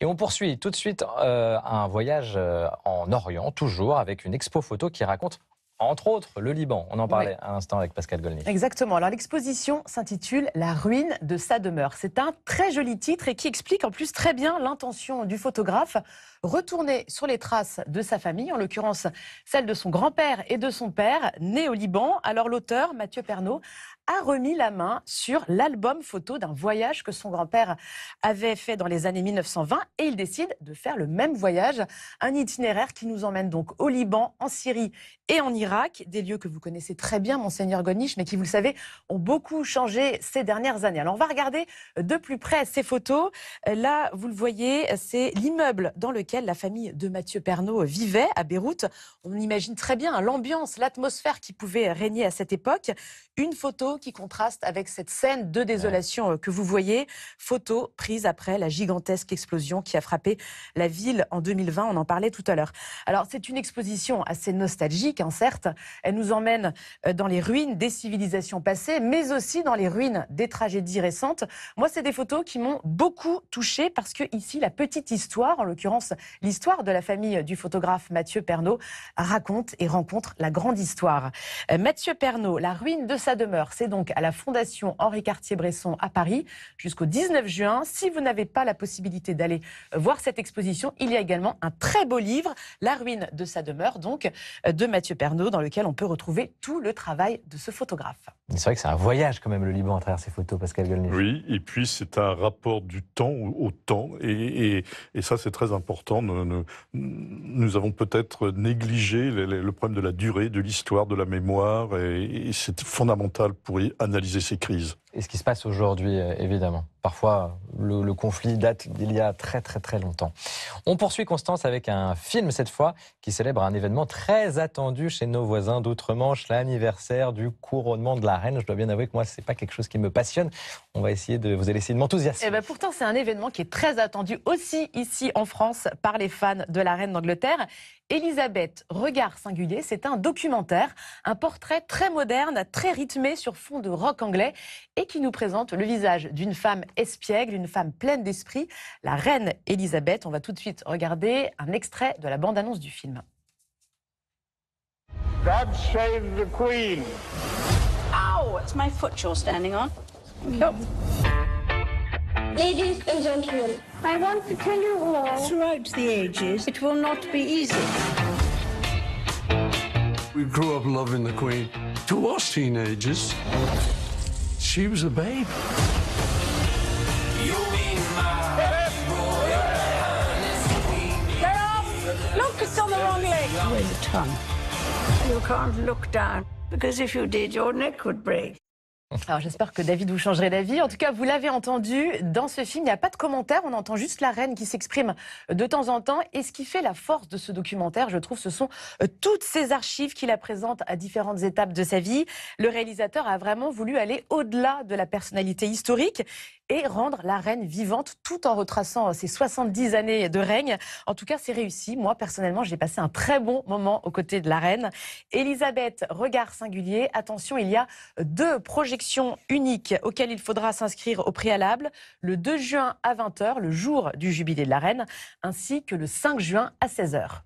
Et on poursuit tout de suite euh, un voyage euh, en Orient, toujours avec une expo photo qui raconte entre autres le Liban. On en parlait un instant avec Pascal Golny. Exactement. Alors l'exposition s'intitule La ruine de sa demeure. C'est un très joli titre et qui explique en plus très bien l'intention du photographe, retourner sur les traces de sa famille, en l'occurrence celle de son grand-père et de son père, né au Liban. Alors l'auteur, Mathieu Pernaud, a remis la main sur l'album photo d'un voyage que son grand-père avait fait dans les années 1920 et il décide de faire le même voyage, un itinéraire qui nous emmène donc au Liban, en Syrie et en Irak, des lieux que vous connaissez très bien, monseigneur Gonich, mais qui, vous le savez, ont beaucoup changé ces dernières années. Alors on va regarder de plus près ces photos. Là, vous le voyez, c'est l'immeuble dans lequel la famille de Mathieu Pernaud vivait à Beyrouth. On imagine très bien l'ambiance, l'atmosphère qui pouvait régner à cette époque. Une photo qui contraste avec cette scène de désolation euh, que vous voyez. Photo prise après la gigantesque explosion qui a frappé la ville en 2020. On en parlait tout à l'heure. Alors, c'est une exposition assez nostalgique, hein, certes. Elle nous emmène euh, dans les ruines des civilisations passées, mais aussi dans les ruines des tragédies récentes. Moi, c'est des photos qui m'ont beaucoup touchée parce que ici, la petite histoire, en l'occurrence l'histoire de la famille du photographe Mathieu Pernaud, raconte et rencontre la grande histoire. Euh, Mathieu Pernaud, la ruine de sa demeure, c'est donc à la Fondation Henri Cartier-Bresson à Paris jusqu'au 19 juin. Si vous n'avez pas la possibilité d'aller euh, voir cette exposition, il y a également un très beau livre, La ruine de sa demeure, donc euh, de Mathieu Pernaud, dans lequel on peut retrouver tout le travail de ce photographe. C'est vrai que c'est un voyage quand même le Liban à travers ces photos, Pascal Golnier. Oui, et puis c'est un rapport du temps au temps, et, ça c'est très important. Nous, avons peut-être négligé le, problème de la durée, de l'histoire, de la mémoire, et, et c'est fondamental pour analyser ces crises et ce qui se passe aujourd'hui, euh, évidemment. Parfois, le, conflit date d'il y a très très très longtemps. On poursuit Constance avec un film, cette fois, qui célèbre un événement très attendu chez nos voisins d'Outre-Manche, l'anniversaire du couronnement de la reine. Je dois bien avouer que moi, ce n'est pas quelque chose qui me passionne. On va essayer de, vous laisser de m'enthousiasmer. Eh ben pourtant, c'est un événement qui est très attendu aussi ici en France par les fans de la reine d'Angleterre. Elisabeth, regard singulier, c'est un documentaire, un portrait très moderne, très rythmé sur fond de rock anglais et qui nous présente le visage d'une femme espiègle, une femme pleine d'esprit, la reine Elisabeth. On va tout de suite regarder un extrait de la bande-annonce du film. God save the Queen. Ow, it's my foot you're standing on. Ladies and gentlemen, I want to tell you all. Throughout the ages, it will not be easy. We grew up loving the Queen. To us teenagers, She was a babe. Get off! Look, it's on the wrong leg. Where's the tongue? You can't look down, because if you did, your neck would break. Alors j'espère que David vous changerait d'avis. En tout cas, vous l'avez entendu, dans ce film, il n'y a pas de commentaire, on entend juste la reine qui s'exprime de temps en temps. Et ce qui fait la force de ce documentaire, je trouve, ce sont euh, toutes ces archives qui la présentent à différentes étapes de sa vie. Le réalisateur a vraiment voulu aller au-delà de la personnalité historique et rendre la reine vivante tout en retraçant euh, ses 70 années de règne. En tout cas, c'est réussi. Moi, personnellement, j'ai passé un très bon moment aux côtés de la reine. Elisabeth, regard singulier. Attention, il y a euh, deux projections uniques auxquelles il faudra s'inscrire au préalable. Le 2 juin à 20h, le jour du jubilé de la reine, ainsi que le 5 juin à 16h.